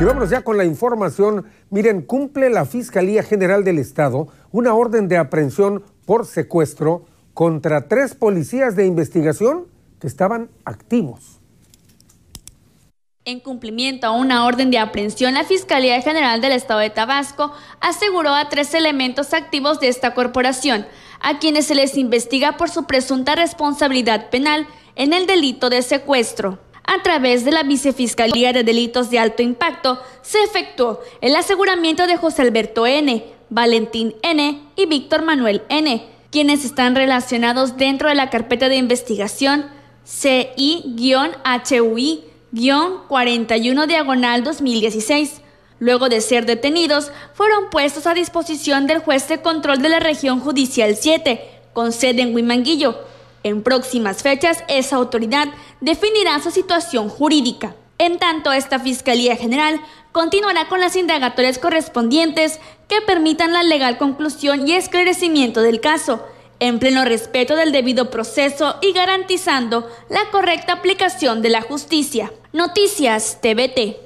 Y vamos ya con la información. Miren, cumple la Fiscalía General del Estado una orden de aprehensión por secuestro contra tres policías de investigación que estaban activos. En cumplimiento a una orden de aprehensión, la Fiscalía General del Estado de Tabasco aseguró a tres elementos activos de esta corporación, a quienes se les investiga por su presunta responsabilidad penal en el delito de secuestro a través de la Vicefiscalía de Delitos de Alto Impacto, se efectuó el aseguramiento de José Alberto N., Valentín N. y Víctor Manuel N., quienes están relacionados dentro de la carpeta de investigación CI-HUI-41 diagonal 2016. Luego de ser detenidos, fueron puestos a disposición del juez de control de la región judicial 7, con sede en Huimanguillo, en próximas fechas, esa autoridad definirá su situación jurídica. En tanto, esta Fiscalía General continuará con las indagatorias correspondientes que permitan la legal conclusión y esclarecimiento del caso, en pleno respeto del debido proceso y garantizando la correcta aplicación de la justicia. Noticias TVT.